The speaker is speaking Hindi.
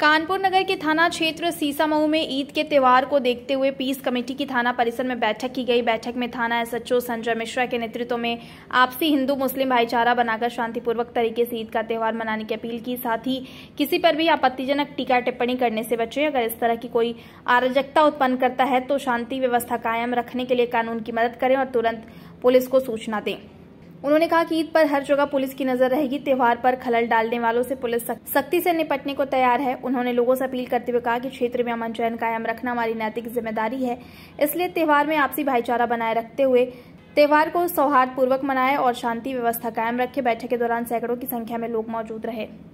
कानपुर नगर के थाना क्षेत्र सीसामऊ में ईद के त्यौहार को देखते हुए पीस कमेटी की थाना परिसर में बैठक की गई बैठक में थाना एसएचओ संजय मिश्रा के नेतृत्व में आपसी हिंदू मुस्लिम भाईचारा बनाकर शांतिपूर्वक तरीके से ईद का त्यौहार मनाने की अपील की साथ ही किसी पर भी आपत्तिजनक टीका टिप्पणी करने से बचें अगर इस तरह की कोई अराजकता उत्पन्न करता है तो शांति व्यवस्था कायम रखने के लिए कानून की मदद करें और तुरंत पुलिस को सूचना दें उन्होंने कहा कि ईद पर हर जगह पुलिस की नजर रहेगी त्यौहार पर खलल डालने वालों से पुलिस सख्ती से निपटने को तैयार है उन्होंने लोगों से अपील करते हुए कहा कि क्षेत्र में अमन चयन कायम रखना हमारी नैतिक जिम्मेदारी है इसलिए त्यौहार में आपसी भाईचारा बनाए रखते हुए त्यौहार को सौहार्द पूर्वक मनाए और शांति व्यवस्था कायम रखे बैठक के दौरान सैकड़ों की संख्या में लोग मौजूद रहे